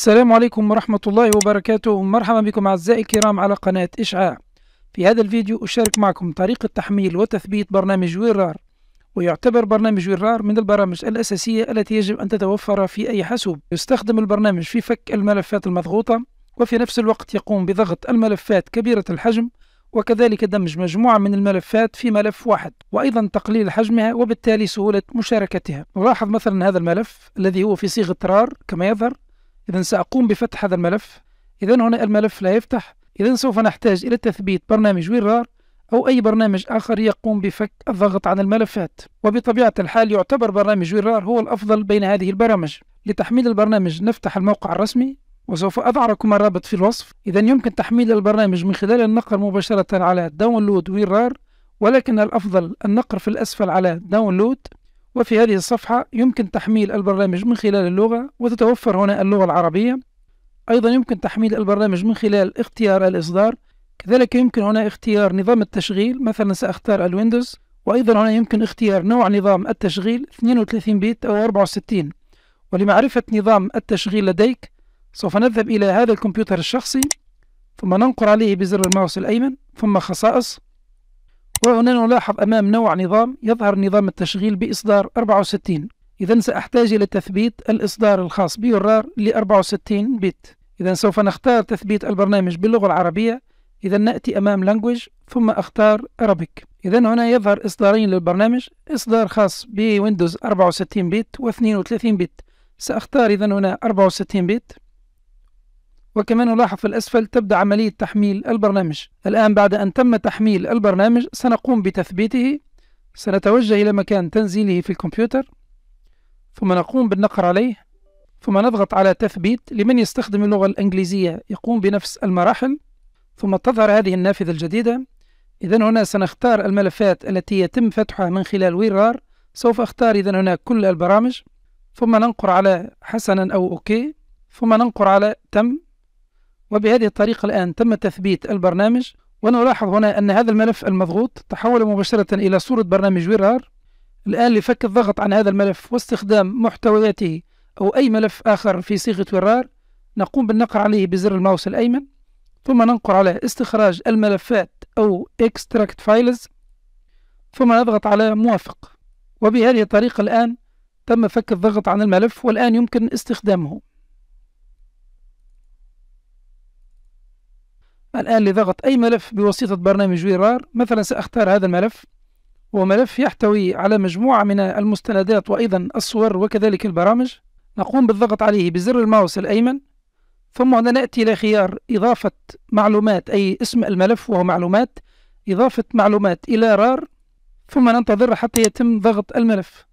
السلام عليكم ورحمة الله وبركاته مرحبا بكم أعزائي الكرام على قناة إشعاع في هذا الفيديو أشارك معكم طريقة تحميل وتثبيت برنامج ويرار ويعتبر برنامج ويرار من البرامج الأساسية التي يجب أن تتوفر في أي حاسوب يستخدم البرنامج في فك الملفات المضغوطة وفي نفس الوقت يقوم بضغط الملفات كبيرة الحجم وكذلك دمج مجموعة من الملفات في ملف واحد وأيضا تقليل حجمها وبالتالي سهولة مشاركتها نلاحظ مثلا هذا الملف الذي هو في صيغة رار كما يظهر إذا سأقوم بفتح هذا الملف إذا هنا الملف لا يفتح إذا سوف نحتاج إلى تثبيت برنامج ويرار أو أي برنامج آخر يقوم بفك الضغط عن الملفات وبطبيعة الحال يعتبر برنامج ويرار هو الأفضل بين هذه البرامج لتحميل البرنامج نفتح الموقع الرسمي وسوف أضع لكم الرابط في الوصف إذا يمكن تحميل البرنامج من خلال النقر مباشرة على داونلود ويرار ولكن الأفضل النقر في الأسفل على داونلود وفي هذه الصفحة يمكن تحميل البرنامج من خلال اللغة وتتوفر هنا اللغة العربية أيضا يمكن تحميل البرنامج من خلال اختيار الإصدار كذلك يمكن هنا اختيار نظام التشغيل مثلا سأختار الويندوز وأيضا هنا يمكن اختيار نوع نظام التشغيل 32 بيت أو 64 ولمعرفة نظام التشغيل لديك سوف نذهب إلى هذا الكمبيوتر الشخصي ثم ننقر عليه بزر الماوس الأيمن ثم خصائص وهنا نلاحظ أمام نوع نظام يظهر نظام التشغيل بإصدار 64 إذا سأحتاج إلى تثبيت الإصدار الخاص بيورار ل 64 بت إذا سوف نختار تثبيت البرنامج باللغة العربية إذا نأتي أمام لانجوج ثم أختار Arabic إذا هنا يظهر إصدارين للبرنامج إصدار خاص بويندوز 64 بت و 32 بت سأختار إذا هنا 64 بت وكمان نلاحظ في الأسفل تبدأ عملية تحميل البرنامج الآن بعد أن تم تحميل البرنامج سنقوم بتثبيته سنتوجه إلى مكان تنزيله في الكمبيوتر ثم نقوم بالنقر عليه ثم نضغط على تثبيت لمن يستخدم اللغة الإنجليزية يقوم بنفس المراحل ثم تظهر هذه النافذة الجديدة إذا هنا سنختار الملفات التي يتم فتحها من خلال ويرار سوف أختار إذا هنا كل البرامج ثم ننقر على حسنا أو أوكي ثم ننقر على تم وبهذه الطريقة الآن تم تثبيت البرنامج ونلاحظ هنا أن هذا الملف المضغوط تحول مباشرة إلى صورة برنامج ويرار الآن لفك الضغط عن هذا الملف واستخدام محتوياته أو أي ملف آخر في صيغة ويرار نقوم بالنقر عليه بزر الماوس الأيمن ثم ننقر على استخراج الملفات أو Extract Files ثم نضغط على موافق وبهذه الطريقة الآن تم فك الضغط عن الملف والآن يمكن استخدامه الآن لضغط أي ملف بواسطة برنامج ويرار مثلا سأختار هذا الملف هو ملف يحتوي على مجموعة من المستندات وأيضا الصور وكذلك البرامج نقوم بالضغط عليه بزر الماوس الأيمن ثم هنا نأتي إلى خيار إضافة معلومات أي اسم الملف وهو معلومات إضافة معلومات إلى رار ثم ننتظر حتى يتم ضغط الملف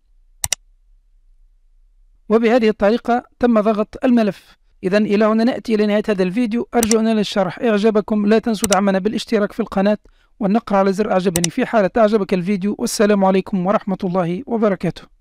وبهذه الطريقة تم ضغط الملف إذا إلى هنا نأتي إلى نهاية هذا الفيديو أرجو أن الشرح إعجابكم لا تنسوا دعمنا بالاشتراك في القناة والنقر على زر أعجبني في حالة أعجبك الفيديو والسلام عليكم ورحمة الله وبركاته